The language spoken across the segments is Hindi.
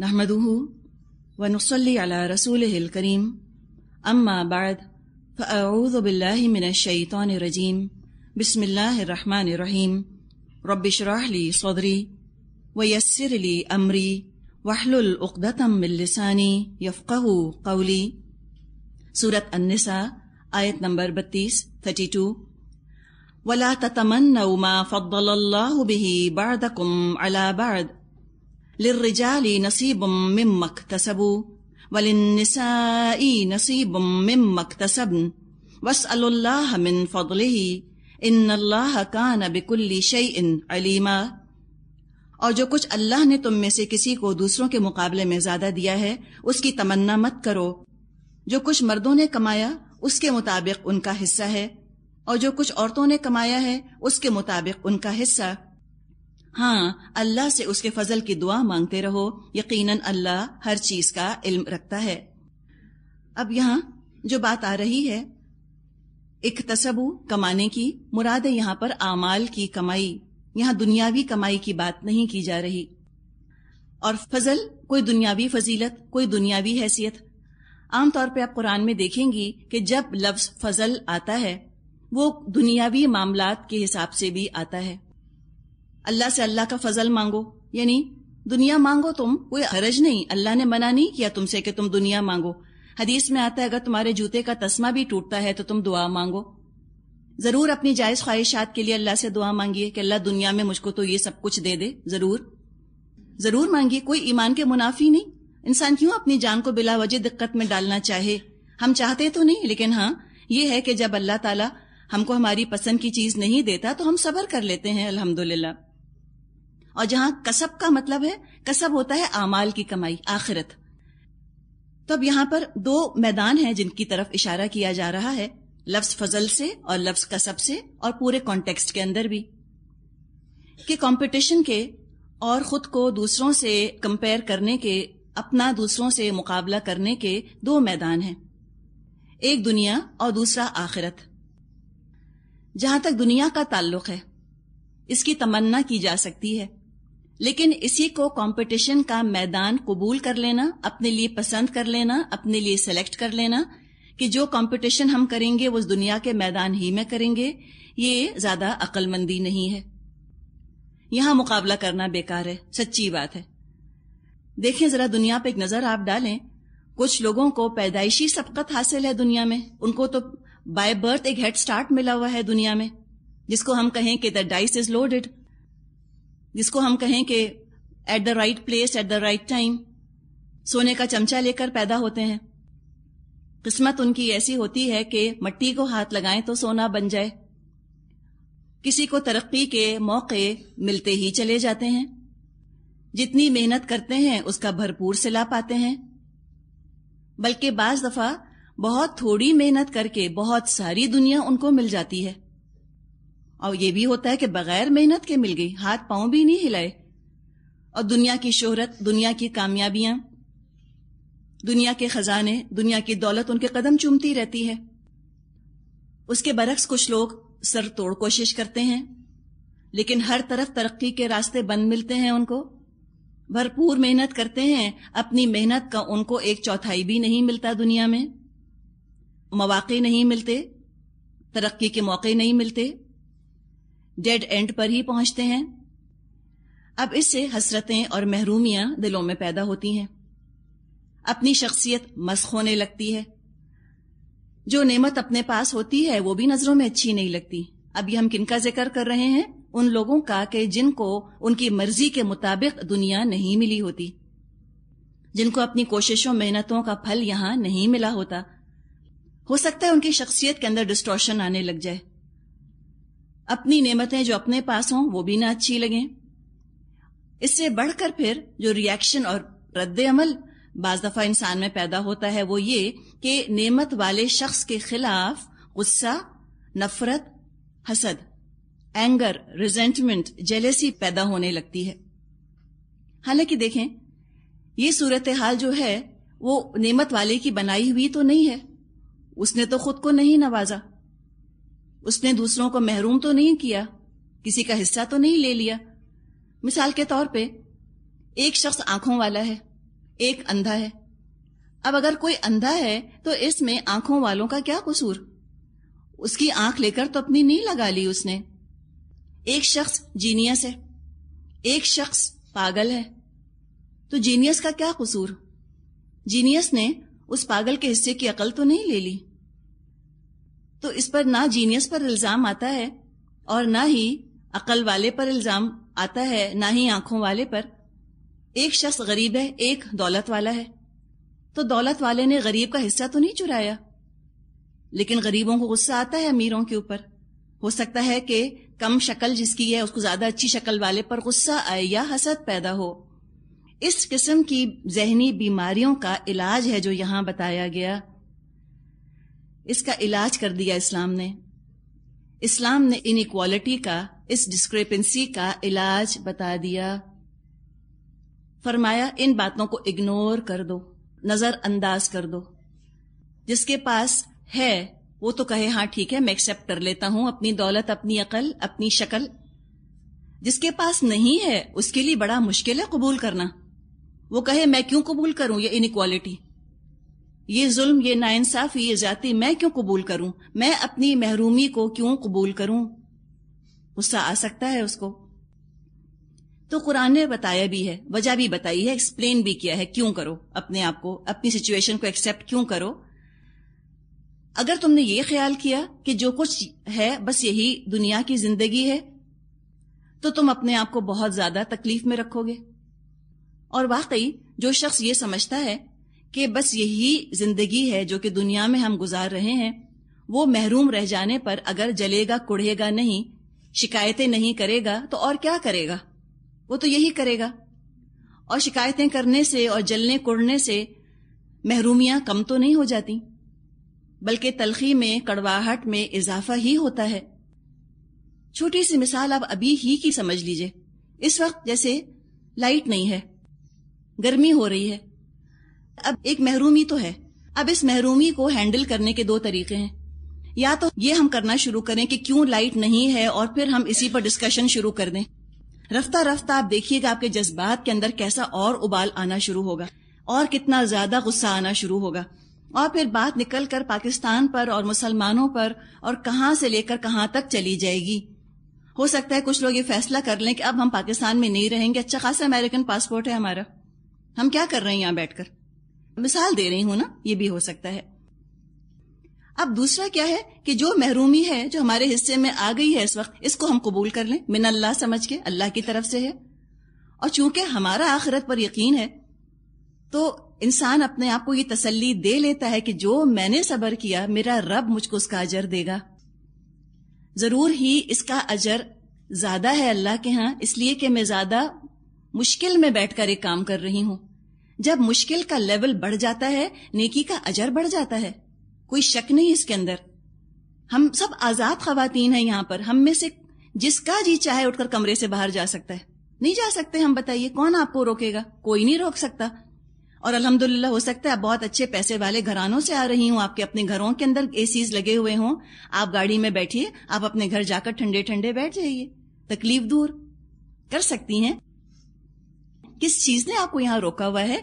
نحمده ونصلي على رسوله الكريم أما بعد فأعوذ بالله من الشيطان الرجيم بسم الله الرحمن الرحيم رب اشرح لي صدري ويسر لي أمري واحلل عقدة من لساني يفقه قولي سورة النساء آية نمبر 32 32 ولا تتمنوا ما فضل الله به بعدكم على بعد للرجال نصيب مما اكتسبوا وللنساء نصيب مما اكتسبن واسألوا الله من فضله इन अल्लाह कान बिकुल्ली शई अलीमा और जो कुछ अल्लाह ने तुम में से किसी को दूसरों के मुकाबले में ज्यादा दिया है उसकी तमन्ना मत करो जो कुछ मर्दों ने कमाया उसके मुताबिक उनका हिस्सा है और जो कुछ औरतों ने कमाया है उसके मुताबिक उनका हिस्सा हाँ अल्लाह से उसके फजल की दुआ मांगते रहो यकीनन अल्लाह हर चीज का इल्म रखता है अब यहाँ जो बात आ रही है इकतसबु कमाने की मुराद यहाँ पर आमाल की कमाई यहाँ दुनियावी कमाई की बात नहीं की जा रही और फजल कोई दुनियावी फजीलत कोई दुनियावी हैसियत आमतौर पर आप कुरान में देखेंगी कि जब लफ्ज फजल आता है वो दुनियावी मामलात के हिसाब से भी आता है अल्लाह से अल्लाह का फजल मांगो यानी दुनिया मांगो तुम कोई हरज नहीं अल्लाह ने मना नहीं किया तुमसे कि तुम दुनिया मांगो हदीस में आता है अगर तुम्हारे जूते का तस्मा भी टूटता है तो तुम दुआ मांगो ज़रूर अपनी जायज़ ख्वाहिशात के लिए अल्लाह से दुआ मांगिए कि अल्लाह दुनिया में मुझको तो ये सब कुछ दे दे ज़रूर ज़रूर मांगिए कोई ईमान के मुनाफी नहीं इंसान क्यों अपनी जान को बिला वजह दिक्कत में डालना चाहे हम चाहते तो नहीं लेकिन हाँ ये है कि जब अल्लाह ताला हमको हमारी पसंद की चीज़ नहीं देता तो हम सबर कर लेते हैं अल्हम्दुलिल्लाह और जहां कसब का मतलब है कसब होता है आमाल की कमाई आखिरत तो अब यहां पर दो मैदान हैं जिनकी तरफ इशारा किया जा रहा है लफ्ज फजल से और लफ्ज कसब से और पूरे कॉन्टेक्स्ट के अंदर भी कि कंपटीशन के और खुद को दूसरों से कंपेयर करने के अपना दूसरों से मुकाबला करने के दो मैदान हैं एक दुनिया और दूसरा आखिरत जहां तक दुनिया का ताल्लुक है इसकी तमन्ना की जा सकती है लेकिन इसी को कंपटीशन का मैदान कबूल कर लेना अपने लिए पसंद कर लेना अपने लिए सेलेक्ट कर लेना कि जो कंपटीशन हम करेंगे वो दुनिया के मैदान ही में करेंगे ये ज्यादा अकलमंदी नहीं है यहां मुकाबला करना बेकार है सच्ची बात है देखें जरा दुनिया पे एक नजर आप डालें कुछ लोगों को पैदाइशी सबकत हासिल है दुनिया में उनको तो बाय बर्थ एक हेड स्टार्ट मिला हुआ है दुनिया में जिसको हम कहें कि द डाइस इज लोडेड जिसको हम कहें कि at the right place at the right time सोने का चमचा लेकर पैदा होते हैं किस्मत उनकी ऐसी होती है कि मट्टी को हाथ लगाएं तो सोना बन जाए किसी को तरक्की के मौके मिलते ही चले जाते हैं जितनी मेहनत करते हैं उसका भरपूर से ला पाते हैं बल्कि बाज दफा बहुत थोड़ी मेहनत करके बहुत सारी दुनिया उनको मिल जाती है और ये भी होता है कि बगैर मेहनत के मिल गई हाथ पाओ भी नहीं हिलाए और दुनिया की शोहरत दुनिया की कामयाबियां दुनिया के खजाने दुनिया की दौलत उनके कदम चूमती रहती है उसके बरक्स कुछ लोग सर तोड़ कोशिश करते हैं लेकिन हर तरफ तरक्की के रास्ते बंद मिलते हैं उनको भरपूर मेहनत करते हैं अपनी मेहनत का उनको एक चौथाई भी नहीं मिलता दुनिया में मौाक़े नहीं मिलते तरक्की के मौके नहीं मिलते डेड एंड पर ही पहुंचते हैं अब इससे हसरतें और महरूमियां दिलों में पैदा होती हैं अपनी शख्सियत मस्ख होने लगती है जो नेमत अपने पास होती है वो भी नजरों में अच्छी नहीं लगती अभी हम किन का जिक्र कर रहे हैं उन लोगों का कि जिनको उनकी मर्जी के मुताबिक दुनिया नहीं मिली होती जिनको अपनी कोशिशों मेहनतों का फल यहां नहीं मिला होता हो सकता है उनकी शख्सियत के अंदर डिस्ट्रॉशन आने लग जाए अपनी नेमतें जो अपने पास हों वो भी ना अच्छी लगें इससे बढ़कर फिर जो रिएक्शन और रद्द अमल बाज दफ़ा इंसान में पैदा होता है वो ये कि नेमत वाले शख्स के खिलाफ गुस्सा नफरत हसद एंगर रिजेंटमेंट जेलेसी पैदा होने लगती है हालांकि देखें ये सूरत हाल जो है वो नेमत वाले की बनाई हुई तो नहीं है उसने तो खुद को नहीं नवाजा उसने दूसरों को महरूम तो नहीं किया किसी का हिस्सा तो नहीं ले लिया मिसाल के तौर पे एक शख्स आंखों वाला है एक अंधा है अब अगर कोई अंधा है तो इसमें आंखों वालों का क्या कसूर उसकी आंख लेकर तो अपनी नहीं लगा ली उसने एक शख्स जीनियस है एक शख्स पागल है तो जीनियस का क्या कसूर जीनियस ने उस पागल के हिस्से की अकल तो नहीं ले ली तो इस पर ना जीनियस पर इल्ज़ाम आता है और ना ही अकल वाले पर इल्ज़ाम आता है ना ही आंखों वाले पर एक शख्स गरीब है एक दौलत वाला है तो दौलत वाले ने गरीब का हिस्सा तो नहीं चुराया लेकिन गरीबों को गुस्सा आता है अमीरों के ऊपर हो सकता है कि कम शक्ल जिसकी है उसको ज्यादा अच्छी शक्ल वाले पर गुस्सा आए या हसद पैदा हो इस किस्म की जहनी बीमारियों का इलाज है जो यहाँ बताया गया इसका इलाज कर दिया इस्लाम ने इस्लाम ने इन इक्वालिटी का इस डिस्क्रेपेंसी का इलाज बता दिया फरमाया इन बातों को इग्नोर कर दो नज़रअंदाज कर दो जिसके पास है वो तो कहे हाँ ठीक है मैं एक्सेप्ट कर लेता हूं अपनी दौलत अपनी अकल अपनी शक्ल जिसके पास नहीं है उसके लिए बड़ा मुश्किल है कबूल करना वो कहे मैं क्यों कबूल करूं ये इनक्वालिटी ये जुल्म ये ना इंसाफी ये जाती मैं क्यों कबूल करूं मैं अपनी महरूमी को क्यों कबूल करूं गुस्सा आ सकता है उसको तो कुरान ने बताया भी है वजह भी बताई है एक्सप्लेन भी किया है क्यों करो अपने आप को अपनी सिचुएशन को एक्सेप्ट क्यों करो अगर तुमने ये ख्याल किया कि जो कुछ है बस यही दुनिया की जिंदगी है तो तुम अपने आप को बहुत ज्यादा तकलीफ में रखोगे और वाकई जो शख्स ये समझता है कि बस यही जिंदगी है जो कि दुनिया में हम गुजार रहे हैं वो महरूम रह जाने पर अगर जलेगा कुढ़ेगा नहीं शिकायतें नहीं करेगा तो और क्या करेगा वो तो यही करेगा और शिकायतें करने से और जलने कुड़ने से महरूमियां कम तो नहीं हो जाती बल्कि तलखी में कड़वाहट में इजाफा ही होता है छोटी सी मिसाल आप अभी ही की समझ लीजिए इस वक्त जैसे लाइट नहीं है गर्मी हो रही है अब एक महरूमी तो है अब इस महरूमी को हैंडल करने के दो तरीके हैं या तो ये हम करना शुरू करें कि क्यों लाइट नहीं है और फिर हम इसी पर डिस्कशन शुरू कर दें रफ्ता रफ्ता आप देखिएगा आपके जज्बात के अंदर कैसा और उबाल आना शुरू होगा और कितना ज्यादा गुस्सा आना शुरू होगा और फिर बात निकल कर पाकिस्तान पर और मुसलमानों पर और कहाँ से लेकर कहाँ तक चली जाएगी हो सकता है कुछ लोग ये फैसला कर लें कि अब हम पाकिस्तान में नहीं रहेंगे अच्छा खासा अमेरिकन पासपोर्ट है हमारा हम क्या कर रहे हैं यहाँ बैठकर मिसाल दे रही हूं ना ये भी हो सकता है अब दूसरा क्या है कि जो महरूमी है जो हमारे हिस्से में आ गई है इस वक्त इसको हम कबूल कर लें मिन अल्लाह समझ के अल्लाह की तरफ से है और चूंकि हमारा आखिरत पर यकीन है तो इंसान अपने आप को ये तसल्ली दे लेता है कि जो मैंने सबर किया मेरा रब मुझको उसका अजर देगा जरूर ही इसका अजर ज्यादा है अल्लाह के यहां इसलिए कि मैं ज्यादा मुश्किल में बैठकर एक काम कर रही हूं जब मुश्किल का लेवल बढ़ जाता है नेकी का अजर बढ़ जाता है कोई शक नहीं इसके अंदर हम सब आजाद खातन हैं यहाँ पर हम में से जिसका जी चाहे उठकर कमरे से बाहर जा सकता है नहीं जा सकते हम बताइए कौन आपको रोकेगा कोई नहीं रोक सकता और अल्हम्दुलिल्लाह हो सकता है आप बहुत अच्छे पैसे वाले घरानों से आ रही हूँ आपके अपने घरों के अंदर ए लगे हुए हों आप गाड़ी में बैठिए आप अपने घर जाकर ठंडे ठंडे बैठ जाइए तकलीफ दूर कर सकती हैं किस चीज ने आपको यहाँ रोका हुआ है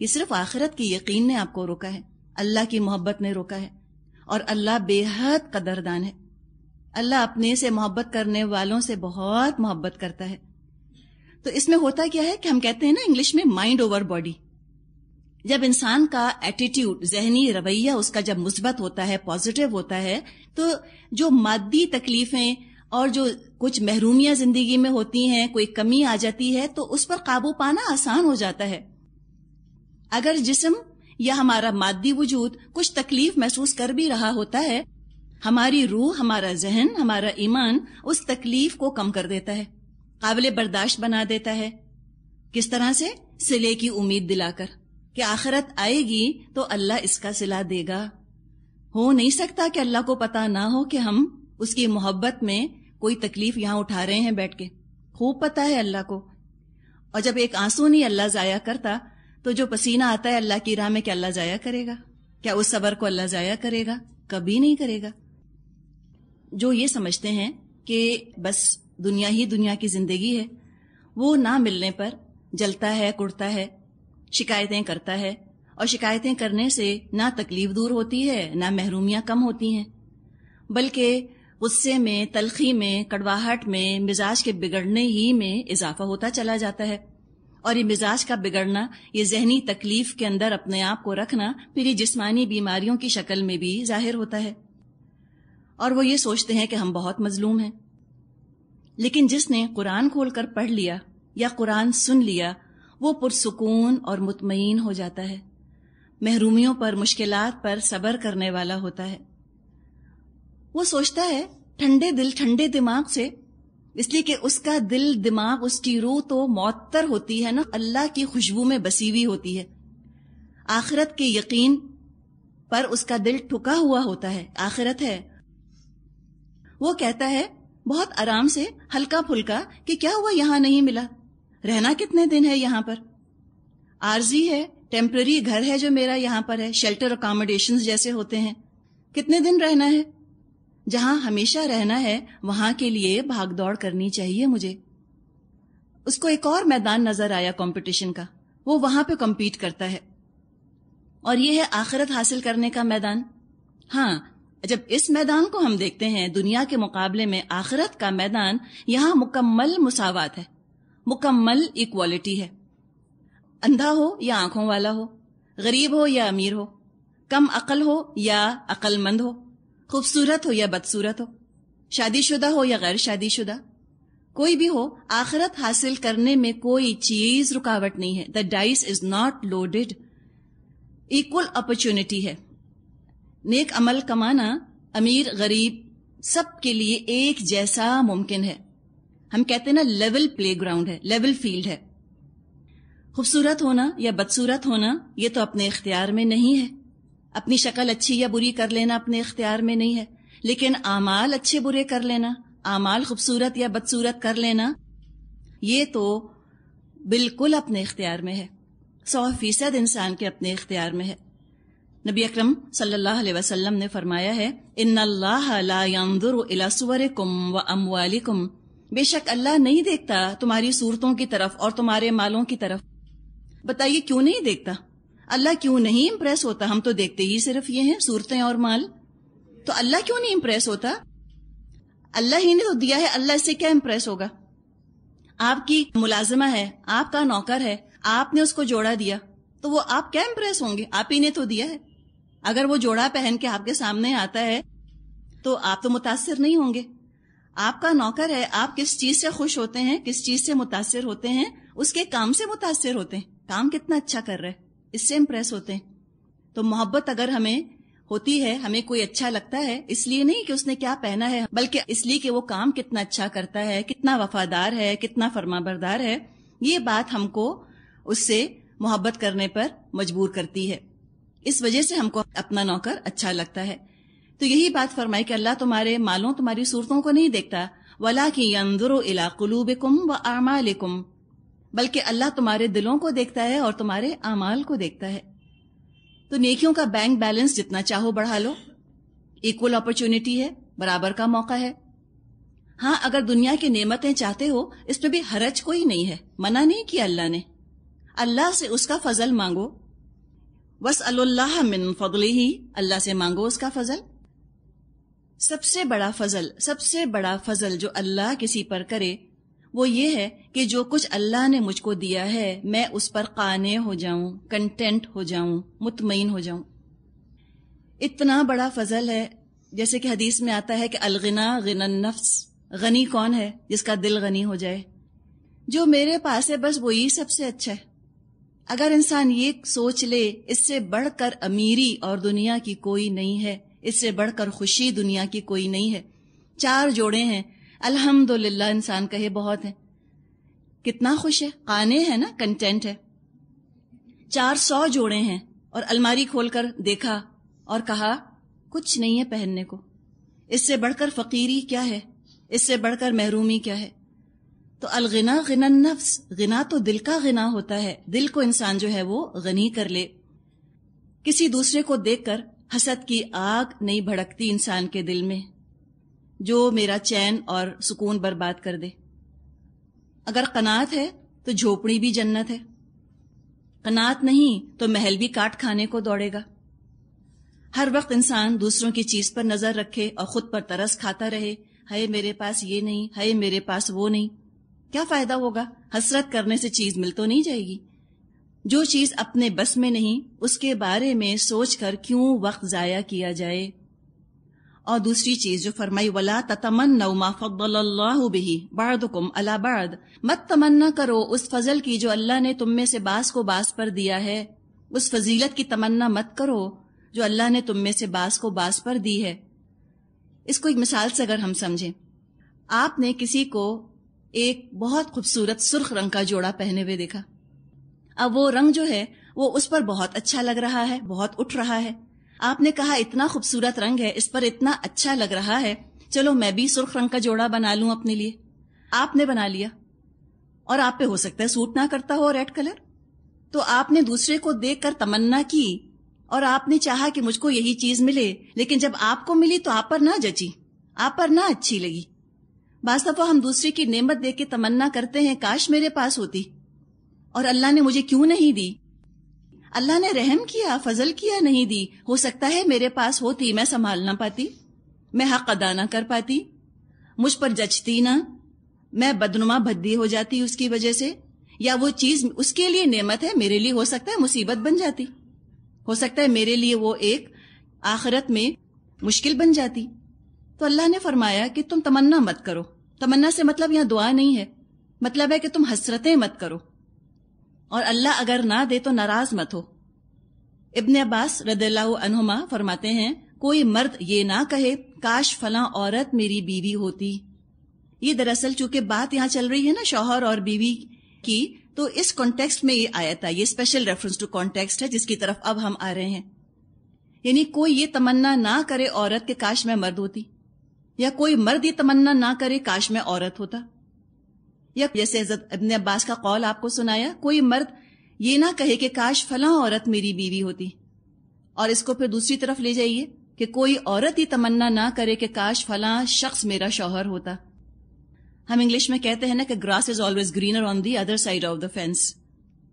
ये सिर्फ आखिरत के यकीन ने आपको रोका है अल्लाह की मोहब्बत ने रोका है और अल्लाह बेहद कदरदान है अल्लाह अपने से मोहब्बत करने वालों से बहुत मोहब्बत करता है तो इसमें होता क्या है कि हम कहते हैं ना इंग्लिश में माइंड ओवर बॉडी जब इंसान का एटीट्यूड जहनी रवैया उसका जब मुस्बत होता है पॉजिटिव होता है तो जो मादी तकलीफें और जो कुछ महरूमियां जिंदगी में होती हैं कोई कमी आ जाती है तो उस पर काबू पाना आसान हो जाता है अगर जिसम या हमारा मादी वजूद कुछ तकलीफ महसूस कर भी रहा होता है हमारी रूह हमारा जहन हमारा ईमान उस तकलीफ को कम कर देता है काबिल बर्दाश्त बना देता है किस तरह से सिले की उम्मीद दिलाकर कि आखिरत आएगी तो अल्लाह इसका सिला देगा हो नहीं सकता कि अल्लाह को पता ना हो कि हम उसकी मोहब्बत में कोई तकलीफ यहां उठा रहे हैं बैठ के खूब पता है अल्लाह को और जब एक आंसू नहीं अल्लाह ज़ाया करता तो जो पसीना आता है अल्लाह की राह में क्या अल्लाह ज़ाया करेगा क्या उस सबर को अल्लाह ज़ाया करेगा कभी नहीं करेगा जो ये समझते हैं कि बस दुनिया ही दुनिया की ज़िंदगी है वो ना मिलने पर जलता है कुड़ता है शिकायतें करता है और शिकायतें करने से ना तकलीफ दूर होती है ना महरूमियां कम होती हैं बल्कि गुस्से में तलखी में कड़वाहट में मिजाज के बिगड़ने ही में इजाफा होता चला जाता है और ये मिजाज का बिगड़ना ये जहनी तकलीफ के अंदर अपने आप को रखना फिर ये जिस्मानी बीमारियों की शक्ल में भी जाहिर होता है और वो ये सोचते हैं कि हम बहुत मजलूम हैं लेकिन जिसने कुरान खोल कर पढ़ लिया या कुरान सुन लिया वो पुरसकून और मुतमईन हो जाता है महरूमियों पर मुश्किल पर सब्र करने वाला होता है वो सोचता है ठंडे दिल ठंडे दिमाग से इसलिए कि उसका दिल दिमाग उसकी रूह तो मोत्तर होती है ना अल्लाह की खुशबू में बसी हुई होती है आखिरत के यकीन पर उसका दिल ठुका हुआ होता है आखिरत है वो कहता है बहुत आराम से हल्का फुल्का कि क्या हुआ यहाँ नहीं मिला रहना कितने दिन है यहाँ पर आरजी है टेम्प्ररी घर है जो मेरा यहाँ पर है शेल्टर अकोमोडेशन जैसे होते हैं कितने दिन रहना है जहां हमेशा रहना है वहां के लिए भागदौड़ करनी चाहिए मुझे उसको एक और मैदान नजर आया कंपटीशन का वो वहां पे कम्पीट करता है और ये है आखिरत हासिल करने का मैदान हाँ जब इस मैदान को हम देखते हैं दुनिया के मुकाबले में आखिरत का मैदान यहां मुकम्मल मुसावत है मुकम्मल इक्वालिटी है अंधा हो या आंखों वाला हो गरीब हो या अमीर हो कम अकल हो या अकलमंद हो खूबसूरत हो या बदसूरत हो शादीशुदा हो या गैर शादीशुदा कोई भी हो आखिरत हासिल करने में कोई चीज रुकावट नहीं है the dice is not loaded equal opportunity है नेक अमल कमाना अमीर गरीब सब के लिए एक जैसा मुमकिन है हम कहते हैं ना लेवल प्ले ग्राउंड है लेवल फील्ड है खूबसूरत होना या बदसूरत होना यह तो अपने इख्तियार में नहीं है अपनी शक्ल अच्छी या बुरी कर लेना अपने इख्तियार में नहीं है लेकिन आमाल अच्छे बुरे कर लेना आमाल खूबसूरत या बदसूरत कर लेना ये तो बिल्कुल अपने इख्तियार में है सौ फीसद इंसान के अपने इख्तियार में है नबी अकरम सल्लल्लाहु अलैहि वसल्लम ने फरमाया है इन अल्लाहरकुम व अमवालिकुम बेशक अल्लाह नहीं देखता तुम्हारी सूरतों की तरफ और तुम्हारे मालों की तरफ बताइए क्यों नहीं देखता अल्लाह क्यों नहीं इम्प्रेस होता हम तो देखते ही सिर्फ ये हैं सूरतें और माल तो अल्लाह क्यों नहीं इम्प्रेस होता अल्लाह ही ने तो दिया है अल्लाह इससे क्या इम्प्रेस होगा आपकी मुलाजिमा है आपका नौकर है आपने उसको जोड़ा दिया तो वो आप क्या इम्प्रेस होंगे आप ही ने तो दिया है अगर वो जोड़ा पहन के आपके सामने आता है तो आप तो मुतासर नहीं होंगे आपका नौकर है आप किस चीज से खुश होते हैं किस चीज से मुतासर होते हैं उसके काम से मुतासर होते हैं काम कितना अच्छा कर रहे हैं इससे इम्प्रेस होते हैं तो मोहब्बत अगर हमें होती है हमें कोई अच्छा लगता है इसलिए नहीं कि उसने क्या पहना है बल्कि इसलिए कि वो काम कितना अच्छा करता है कितना वफादार है कितना फरमाबरदार है ये बात हमको उससे मोहब्बत करने पर मजबूर करती है इस वजह से हमको अपना नौकर अच्छा लगता है तो यही बात फरमाई कि अल्लाह तुम्हारे मालों तुम्हारी सूरतों को नहीं देखता वला की अंदर इलाकुलूब कुम व आमालिकुम बल्कि अल्लाह तुम्हारे दिलों को देखता है और तुम्हारे अमाल को देखता है तो नेकियों का बैंक बैलेंस जितना चाहो बढ़ा लो इक्वल अपॉर्चुनिटी है बराबर का मौका है हाँ अगर दुनिया की नेमतें चाहते हो इसमें भी हरज कोई नहीं है मना नहीं किया अल्लाह ने अल्लाह से उसका फजल मांगो बस अल्लाह मिन फजल ही अल्लाह से मांगो उसका फजल सबसे बड़ा फजल सबसे बड़ा फजल जो अल्लाह किसी पर करे वो ये है कि जो कुछ अल्लाह ने मुझको दिया है मैं उस पर काने हो जाऊं कंटेंट हो जाऊं मुतमिन हो जाऊं इतना बड़ा फजल है जैसे कि हदीस में आता है कि अलगना गिन नफ्स गनी कौन है जिसका दिल गनी हो जाए जो मेरे पास है बस वही सबसे अच्छा है अगर इंसान ये सोच ले इससे बढ़कर अमीरी और दुनिया की कोई नहीं है इससे बढ़कर खुशी दुनिया की कोई नहीं है चार जोड़े हैं अल्हम्दुलिल्लाह इंसान कहे बहुत है कितना खुश है काने है ना कंटेंट है चार सौ जोड़े हैं और अलमारी खोलकर देखा और कहा कुछ नहीं है पहनने को इससे बढ़कर फकीरी क्या है इससे बढ़कर महरूमी क्या है तो अलगना गिना नफ्स गिना तो दिल का गिना होता है दिल को इंसान जो है वो गनी कर ले किसी दूसरे को देखकर हसद की आग नहीं भड़कती इंसान के दिल में जो मेरा चैन और सुकून बर्बाद कर दे अगर कनात है तो झोपड़ी भी जन्नत है कनात नहीं तो महल भी काट खाने को दौड़ेगा हर वक्त इंसान दूसरों की चीज पर नजर रखे और खुद पर तरस खाता रहे हाय मेरे पास ये नहीं हाय मेरे पास वो नहीं क्या फायदा होगा हसरत करने से चीज मिल तो नहीं जाएगी जो चीज अपने बस में नहीं उसके बारे में सोचकर क्यों वक्त जाया किया जाए और दूसरी चीज जो फरमाई वला तमन्ना माफ़ल्लाबिही बारदुकुम अला बार्द मत तमन्ना करो उस फजल की जो अल्लाह ने तुम में से बास को बास पर दिया है उस फजीलत की तमन्ना मत करो जो अल्लाह ने तुम में से बास को बास पर दी है इसको एक मिसाल से अगर हम समझें आपने किसी को एक बहुत खूबसूरत सुर्ख रंग का जोड़ा पहने हुए देखा अब वो रंग जो है वो उस पर बहुत अच्छा लग रहा है बहुत उठ रहा है आपने कहा इतना खूबसूरत रंग है इस पर इतना अच्छा लग रहा है चलो मैं भी सुर्ख रंग का जोड़ा बना लूं अपने लिए आपने बना लिया और आप पे हो सकता है सूट ना करता हो रेड कलर तो आपने दूसरे को देखकर तमन्ना की और आपने चाहा कि मुझको यही चीज मिले लेकिन जब आपको मिली तो आप पर ना जची आप पर ना अच्छी लगी बास हम दूसरे की नेमत देख के तमन्ना करते हैं काश मेरे पास होती और अल्लाह ने मुझे क्यों नहीं दी अल्लाह ने रहम किया फजल किया नहीं दी हो सकता है मेरे पास होती मैं संभाल ना पाती मैं हक अदा ना कर पाती मुझ पर जचती ना मैं बदनुमा भद्दी हो जाती उसकी वजह से या वो चीज उसके लिए नेमत है मेरे लिए हो सकता है मुसीबत बन जाती हो सकता है मेरे लिए वो एक आखिरत में मुश्किल बन जाती तो अल्लाह ने फरमाया कि तुम तमन्ना मत करो तमन्ना से मतलब यहां दुआ नहीं है मतलब है कि तुम हसरतें मत करो और अल्लाह अगर ना दे तो नाराज मत हो इब्न अब्बास रदुल्लाहुमा फरमाते हैं कोई मर्द ये ना कहे काश फला औरत मेरी बीवी होती ये दरअसल चूंकि बात यहाँ चल रही है ना शोहर और बीवी की तो इस कॉन्टेक्स्ट में ये आया था ये स्पेशल रेफरेंस टू कॉन्टेक्स्ट है जिसकी तरफ अब हम आ रहे हैं यानी कोई ये तमन्ना ना करे औरत के काश में मर्द होती या कोई मर्द ये तमन्ना ना करे काश में औरत होता या जैसे हजरत इबन अब्बास का कौल आपको सुनाया कोई मर्द ये ना कहे कि काश फला औरत मेरी बीवी होती और इसको फिर दूसरी तरफ ले जाइए कि कोई औरत ही तमन्ना ना करे कि काश फला शख्स मेरा शौहर होता हम इंग्लिश में कहते हैं ना कि grass is always greener on the other side of the fence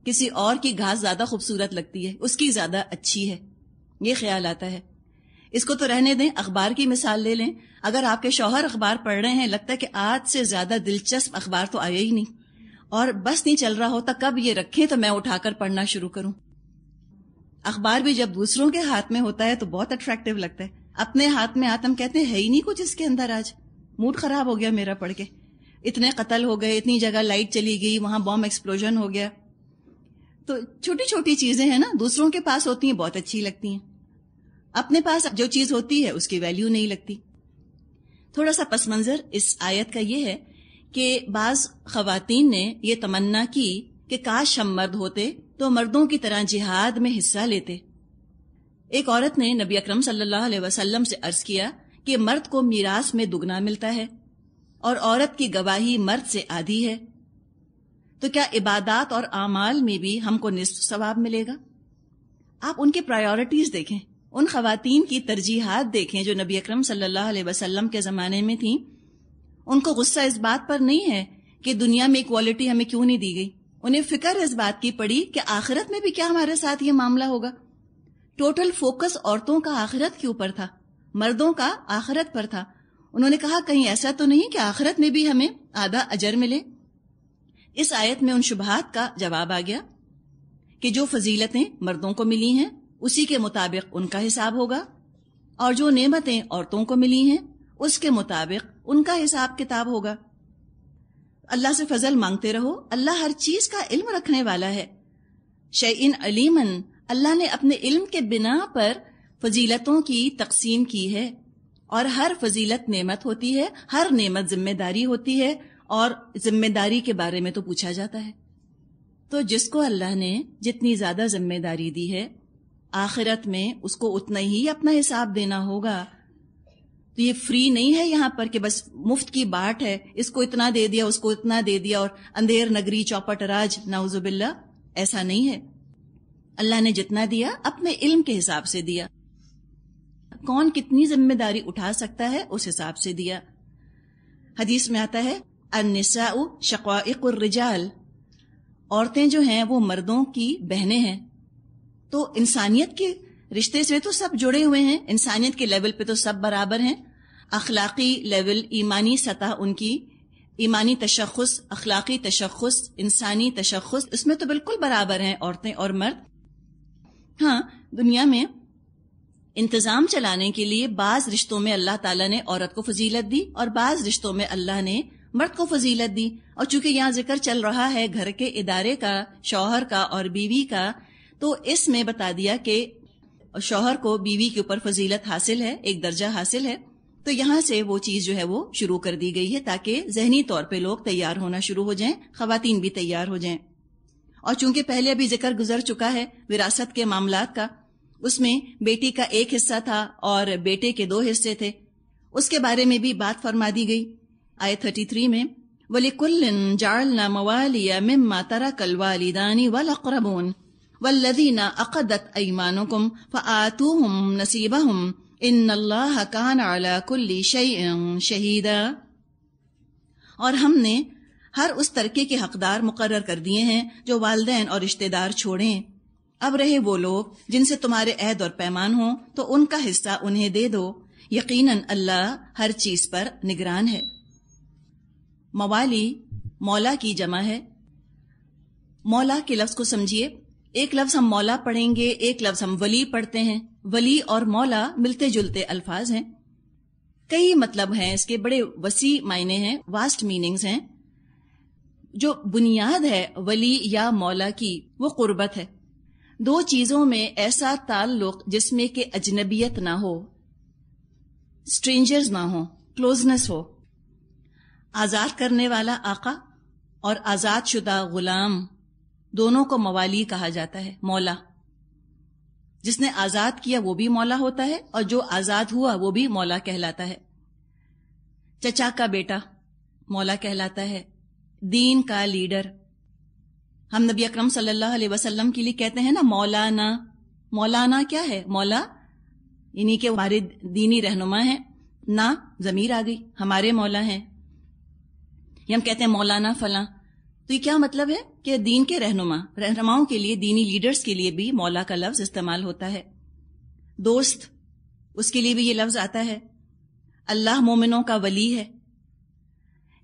किसी और की घास ज्यादा खूबसूरत लगती है उसकी ज्यादा अच्छी है ये ख्याल आता है इसको तो रहने दें अखबार की मिसाल ले लें अगर आपके शौहर अखबार पढ़ रहे हैं लगता है कि आज से ज्यादा दिलचस्प अखबार तो आया ही नहीं और बस नहीं चल रहा होता कब ये रखें तो मैं उठाकर पढ़ना शुरू करूं अखबार भी जब दूसरों के हाथ में होता है तो बहुत अट्रैक्टिव लगता है अपने हाथ में आतम कहते हैं है ही नहीं कुछ इसके अंदर आज मूड खराब हो गया मेरा पढ़ के इतने कत्ल हो गए इतनी जगह लाइट चली गई वहां बॉम्ब एक्सप्लोजन हो गया तो छोटी छोटी चीजें हैं ना दूसरों के पास होती हैं बहुत अच्छी लगती हैं अपने पास जो चीज होती है उसकी वैल्यू नहीं लगती थोड़ा सा पस मंजर इस आयत का ये है कि बाज खातन ने ये तमन्ना की कि काश हम मर्द होते तो मर्दों की तरह जिहाद में हिस्सा लेते एक औरत ने नबी अकरम सल्लल्लाहु अलैहि वसल्लम से अर्ज किया कि मर्द को मीरास में दुगना मिलता है और औरत की गवाही मर्द से आधी है तो क्या इबादात और आमाल में भी हमको निस्फ सवाब मिलेगा आप उनके प्रायोरिटीज देखें उन खातन की तरजीहत देखें जो नबी अक्रम सल्लल्लाहु के ज़माने में थी उनको गुस्सा इस बात पर नहीं है कि दुनिया में इक्वालिटी हमें क्यों नहीं दी गई उन्हें फिक्र इस बात की पड़ी कि आखिरत में भी क्या हमारे साथ ये मामला होगा टोटल फोकस औरतों का आखिरत के ऊपर था मर्दों का आखिरत पर था उन्होंने कहा कहीं ऐसा तो नहीं कि आखिरत में भी हमें आधा अजर मिले इस आयत में उन शुभहात का जवाब आ गया कि जो फजीलतें मर्दों को मिली हैं उसी के मुताबिक उनका हिसाब होगा और जो नेमतें औरतों को मिली हैं उसके मुताबिक उनका हिसाब किताब होगा अल्लाह से फजल मांगते रहो अल्लाह हर चीज का इल्म रखने वाला है शैन अलीमन अल्लाह ने अपने इल्म के बिना पर फजीलतों की तकसीम की है और हर फजीलत नेमत होती है हर नेमत जिम्मेदारी होती है और जिम्मेदारी के बारे में तो पूछा जाता है तो जिसको अल्लाह ने जितनी ज्यादा जिम्मेदारी दी है आखिरत में उसको उतना ही अपना हिसाब देना होगा तो ये फ्री नहीं है यहाँ पर कि बस मुफ्त की बाट है इसको इतना दे दिया उसको इतना दे दिया और अंधेर नगरी चौपट राज नाउजुबिल्ला ऐसा नहीं है अल्लाह ने जितना दिया अपने इल्म के हिसाब से दिया कौन कितनी जिम्मेदारी उठा सकता है उस हिसाब से दिया हदीस में आता है अनसा शक़ाइक रिजाल औरतें जो हैं वो मर्दों की बहनें हैं तो इंसानियत के रिश्ते से तो सब जुड़े हुए हैं इंसानियत के लेवल पे तो सब बराबर हैं अखलाकी लेवल ईमानी सतह उनकी ईमानी तशखस अखलाकी तशखस इंसानी तशखस इसमें तो बिल्कुल बराबर हैं औरतें और मर्द हाँ दुनिया में इंतज़ाम चलाने के लिए बाज़ रिश्तों में अल्लाह ताला ने औरत को फजीलत दी और बाज़ रिश्तों में अल्लाह ने मर्द को फजीलत दी और चूंकि यहाँ जिक्र चल रहा है घर के इदारे का शौहर का और बीवी का तो इसमें बता दिया कि शौहर को बीवी के ऊपर फजीलत हासिल है एक दर्जा हासिल है तो यहां से वो चीज़ जो है वो शुरू कर दी गई है ताकि जहनी तौर पे लोग तैयार होना शुरू हो जाएं खातन भी तैयार हो जाएं और चूंकि पहले अभी जिक्र गुजर चुका है विरासत के मामला का उसमें बेटी का एक हिस्सा था और बेटे के दो हिस्से थे उसके बारे में भी बात फरमा दी गई आई थर्टी थ्री में वली कुल्लन जाल ना मिम्मा तरा कलवालिदानी वल अक्रबून वल्लदीना अकदत ऐमानुकुम फ़ातूहुम नसीबहुम इन अल्लाह कान अला कुल्ली शई शहीदा और हमने हर उस तरके के हकदार मुकर कर दिए हैं जो वालदेन और रिश्तेदार छोड़ें अब रहे वो लोग जिनसे तुम्हारे अहद और पैमान हो तो उनका हिस्सा उन्हें दे दो यकीनन अल्लाह हर चीज पर निगरान है मवाली मौला की जमा है मौला के लफ्ज को समझिए एक लफ्ज हम मौला पढ़ेंगे एक लफ्ज हम वली पढ़ते हैं वली और मौला मिलते जुलते अल्फाज हैं कई मतलब हैं इसके बड़े वसी मायने हैं वास्ट मीनिंग्स हैं जो बुनियाद है वली या मौला की वो कुर्बत है दो चीज़ों में ऐसा ताल्लुक जिसमें के अजनबियत ना हो स्ट्रेंजर्स ना हो क्लोजनेस हो आज़ाद करने वाला आका और आज़ाद शुदा गुलाम दोनों को मवाली कहा जाता है मौला जिसने आजाद किया वो भी मौला होता है और जो आजाद हुआ वो भी मौला कहलाता है चचा का बेटा मौला कहलाता है दीन का लीडर हम नबी अकरम सल्लल्लाहु अलैहि वसल्लम के लिए कहते हैं ना मौलाना मौलाना क्या है मौला इन्हीं के हमारे दीनी रहनुमा हैं ना जमीर आ गई हमारे मौला हैं ये हम कहते हैं मौलाना फला तो ये क्या मतलब है कि दीन के रहनुमा रहनुमाओं के लिए दीनी लीडर्स के लिए भी मौला का लफ्ज इस्तेमाल होता है दोस्त उसके लिए भी ये लफ्ज आता है अल्लाह मोमिनों का वली है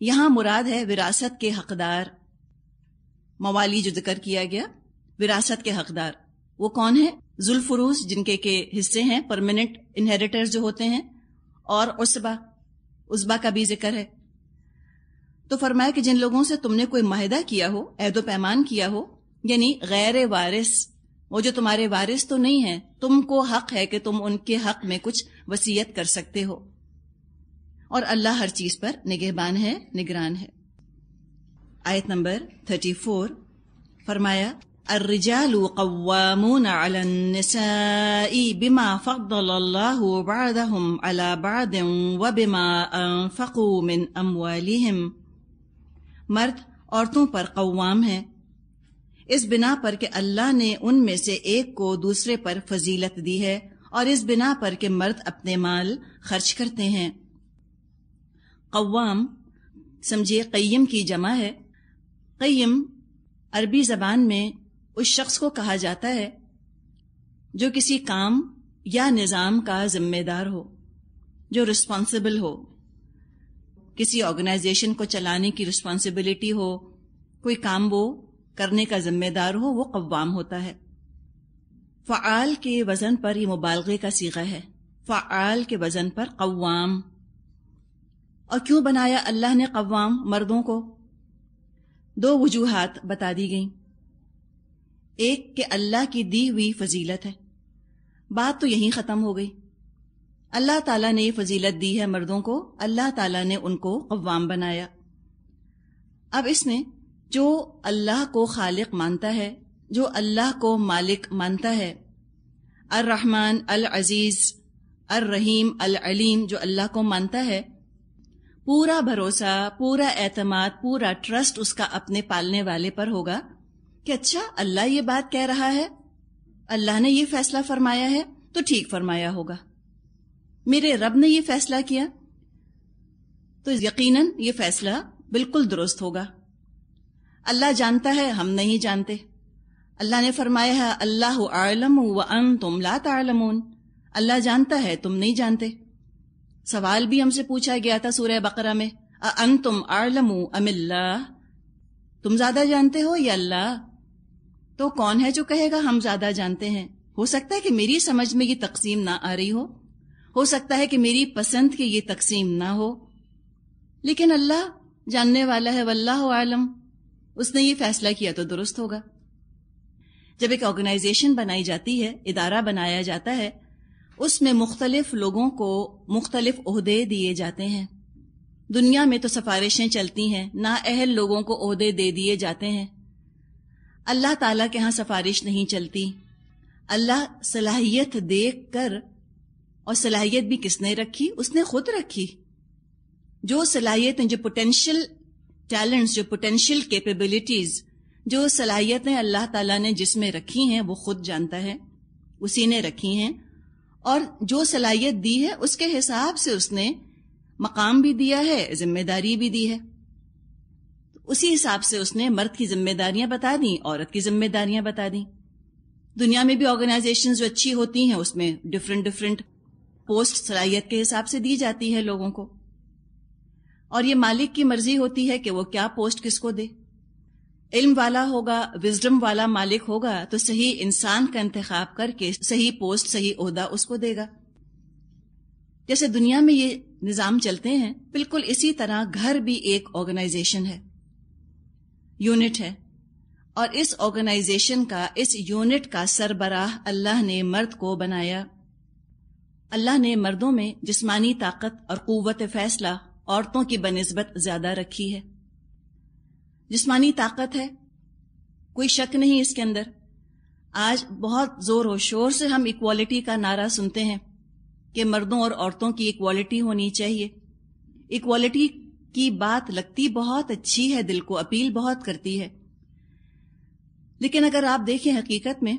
यहां मुराद है विरासत के हकदार मवाली जो जिक्र किया गया विरासत के हकदार वो कौन है जुल्फरूस जिनके के हिस्से हैं परमानेंट इनहेरिटर्स जो होते हैं और उसबा उसबा का भी जिक्र है तो फरमाया कि जिन लोगों से तुमने कोई माहिदा किया हो ऐदो पैमान किया हो यानी गैर वारिस वो जो तुम्हारे वारिस तो नहीं है तुमको हक है कि तुम उनके हक में कुछ वसीयत कर सकते हो और अल्लाह हर चीज पर निगहबान है निगरान है आयत नंबर थर्टी फोर फरमाया الرجال قوامون على النساء بما فضل الله بعضهم على بعض وبما أنفقوا من أموالهم मर्द औरतों पर कौवाम है इस बिना पर के अल्लाह ने उनमें से एक को दूसरे पर फजीलत दी है और इस बिना पर के मर्द अपने माल खर्च करते हैं कौवाम समझिए कईम की जमा है कयम अरबी जबान में उस शख्स को कहा जाता है जो किसी काम या निज़ाम का जिम्मेदार हो जो रिस्पॉन्सिबल हो किसी ऑर्गेनाइजेशन को चलाने की रिस्पॉन्सिबिलिटी हो कोई काम वो करने का जिम्मेदार हो वो कवाम होता है फ़ाल के वज़न पर यह मुबालगे का सीगा है फ़ाल के वज़न पर कवाम और क्यों बनाया अल्लाह ने कवाम मर्दों को दो वजूहत बता दी गई एक के अल्लाह की दी हुई फजीलत है बात तो यहीं ख़त्म हो गई अल्लाह ताला ने फजीलत दी है मर्दों को अल्लाह ताला ने उनको अवाम बनाया अब इसमें जो अल्लाह को खालिक मानता है जो अल्लाह को मालिक मानता है अर्रहमान अल अजीज अर रहीम अल अलीम जो अल्लाह को मानता है पूरा भरोसा पूरा एतमाद पूरा ट्रस्ट उसका अपने पालने वाले पर होगा कि अच्छा अल्लाह ये बात कह रहा है अल्लाह ने ये फैसला फरमाया है तो ठीक फरमाया होगा मेरे रब ने यह फैसला किया तो यकीन ये फैसला बिल्कुल दुरुस्त होगा अल्लाह जानता है हम नहीं जानते अल्लाह ने फरमाया है अल्लाह आलम व अन तुम ला तालमून अल्लाह जानता है तुम नहीं जानते सवाल भी हमसे पूछा गया था सूर्य बकरा में अन तुम आलम अमिल्ला तुम ज्यादा जानते हो या अल्लाह तो कौन है जो कहेगा हम ज्यादा जानते हैं हो सकता है कि मेरी समझ में ये तकसीम ना आ रही हो हो सकता है कि मेरी पसंद की ये तकसीम ना हो लेकिन अल्लाह जानने वाला है वल्लाह आलम उसने ये फैसला किया तो दुरुस्त होगा जब एक ऑर्गेनाइजेशन बनाई जाती है इदारा बनाया जाता है उसमें मुख्तलिफ लोगों को मुख्तलिफ अहदे दिए जाते हैं दुनिया में तो सिफारिशें चलती हैं ना अहल लोगों को अहदे दे दिए जाते हैं अल्लाह ताला के यहाँ सिफारिश नहीं चलती अल्लाह सलाहियत देख कर और सलाहियत भी किसने रखी उसने खुद रखी जो सलाहियतें जो पोटेंशियल टैलेंट्स जो पोटेंशियल कैपेबिलिटीज जो सलाहियतें अल्लाह ताला ने जिसमें रखी हैं वो खुद जानता है उसी ने रखी हैं और जो सलाहियत दी है उसके हिसाब से उसने मकाम भी दिया है जिम्मेदारी भी दी है उसी हिसाब से उसने मर्द की जिम्मेदारियां बता दी औरत की जिम्मेदारियां बता दी दुनिया में भी ऑर्गेनाइजेशंस जो अच्छी होती हैं उसमें डिफरेंट डिफरेंट पोस्ट सलाहियत के हिसाब से दी जाती है लोगों को और ये मालिक की मर्जी होती है कि वो क्या पोस्ट किसको दे इल्म वाला होगा विजडम वाला मालिक होगा तो सही इंसान का इंतखब करके सही पोस्ट सही अहदा उसको देगा जैसे दुनिया में ये निज़ाम चलते हैं बिल्कुल इसी तरह घर भी एक ऑर्गेनाइजेशन है यूनिट है और इस ऑर्गेनाइजेशन का इस यूनिट का सरबराह अल्लाह ने मर्द को बनाया अल्लाह ने मर्दों में जिस्मानी ताकत और क़वत फैसला औरतों की बनस्बत ज़्यादा रखी है जिस्मानी ताकत है कोई शक नहीं इसके अंदर आज बहुत ज़ोर व शोर से हम इक्वालिटी का नारा सुनते हैं कि मर्दों और औरतों की इक्वालिटी होनी चाहिए इक्वालिटी की बात लगती बहुत अच्छी है दिल को अपील बहुत करती है लेकिन अगर आप देखें हकीकत में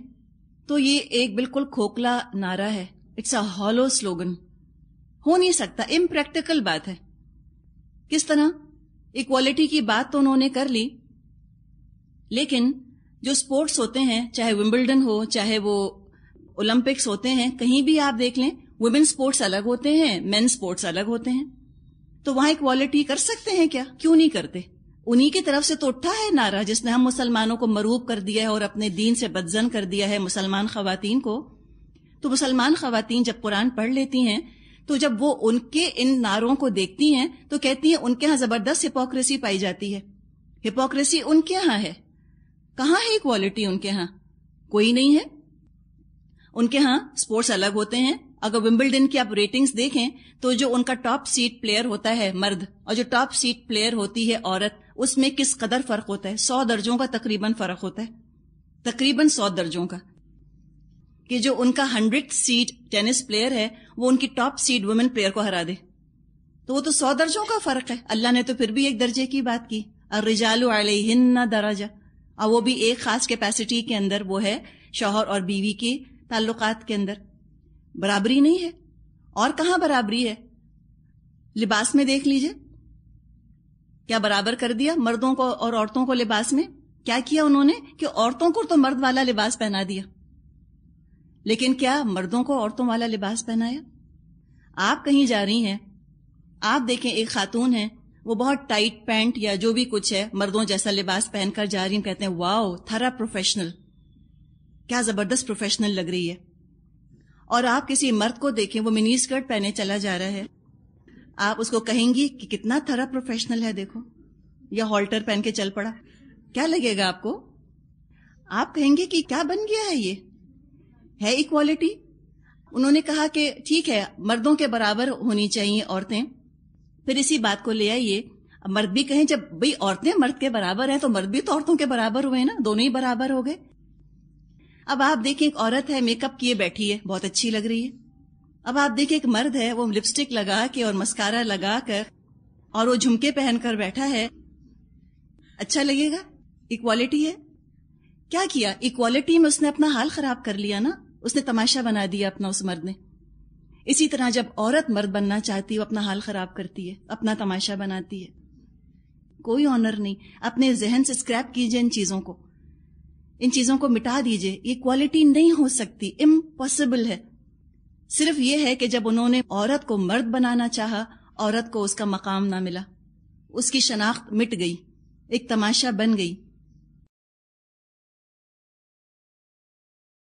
तो ये एक बिल्कुल खोखला नारा है इट्स अ हॉलो स्लोगन हो नहीं सकता इम्प्रैक्टिकल बात है किस तरह इक्वालिटी की बात तो उन्होंने कर ली लेकिन जो स्पोर्ट्स होते हैं चाहे विम्बल्डन हो चाहे वो ओलंपिक्स होते हैं कहीं भी आप देख लें वुमेन स्पोर्ट्स अलग होते हैं मेन स्पोर्ट्स अलग होते हैं तो वहां इक्वालिटी कर सकते हैं क्या क्यों नहीं करते उन्हीं की तरफ से तो उठा है नारा जिसने हम मुसलमानों को मरूब कर दिया है और अपने दीन से बदजन कर दिया है मुसलमान खातन को तो मुसलमान खातन जब कुरान पढ़ लेती हैं तो जब वो उनके इन नारों को देखती हैं तो कहती हैं उनके यहां जबरदस्त हिपोक्रेसी पाई जाती है हिपोक्रेसी उनके यहां है कहां है इक्वालिटी उनके यहां कोई नहीं है उनके यहां स्पोर्ट्स अलग होते हैं अगर विम्बलडन की आप रेटिंग्स देखें तो जो उनका टॉप सीट प्लेयर होता है मर्द और जो टॉप सीट प्लेयर होती है औरत उसमें किस कदर फर्क होता है सौ दर्जों का तकरीबन फर्क होता है तकरीबन सौ दर्जों का कि जो उनका हंड्रेड सीट टेनिस प्लेयर है वो उनकी टॉप सीट वुमेन प्लेयर को हरा दे तो वो तो सौ दर्जों का फर्क है अल्लाह ने तो फिर भी एक दर्जे की बात की और रिजालू हिन्ना दराजा और वो भी एक खास कैपेसिटी के अंदर वो है शोहर और बीवी के ताल्लुकात के अंदर बराबरी नहीं है और कहा बराबरी है लिबास में देख लीजिए क्या बराबर कर दिया मर्दों को और औरतों को लिबास में क्या किया उन्होंने कि औरतों को तो मर्द वाला लिबास पहना दिया लेकिन क्या मर्दों को औरतों वाला लिबास पहनाया आप कहीं जा रही हैं आप देखें एक खातून है वो बहुत टाइट पैंट या जो भी कुछ है मर्दों जैसा लिबास पहनकर जा रही हूं कहते हैं वाओ थरा प्रोफेशनल क्या जबरदस्त प्रोफेशनल लग रही है और आप किसी मर्द को देखें वो मिनी स्कर्ट पहने चला जा रहा है आप उसको कहेंगी कि कितना थरा प्रोफेशनल है देखो या हॉल्टर पहन के चल पड़ा क्या लगेगा आपको आप कहेंगे कि क्या बन गया है ये है इक्वालिटी उन्होंने कहा कि ठीक है मर्दों के बराबर होनी चाहिए औरतें फिर इसी बात को ले आइए मर्द भी कहें जब भाई औरतें मर्द के बराबर हैं तो मर्द भी तो औरतों के बराबर हुए ना दोनों ही बराबर हो गए अब आप देखें एक औरत है मेकअप किए बैठी है बहुत अच्छी लग रही है अब आप देखें एक मर्द है वो लिपस्टिक लगा के और मस्कारा लगा कर और वो झुमके पहनकर बैठा है अच्छा लगेगा इक्वालिटी है क्या किया इक्वालिटी में उसने अपना हाल खराब कर लिया ना उसने तमाशा बना दिया अपना उस मर्द ने इसी तरह जब औरत मर्द बनना चाहती है वो अपना हाल खराब करती है अपना तमाशा बनाती है कोई ऑनर नहीं अपने जहन से स्क्रैप कीजिए इन चीजों को इन चीजों को मिटा दीजिए ये क्वालिटी नहीं हो सकती इम्पॉसिबल है सिर्फ ये है कि जब उन्होंने औरत को मर्द बनाना चाह औरत को उसका मकाम ना मिला उसकी शनाख्त मिट गई एक तमाशा बन गई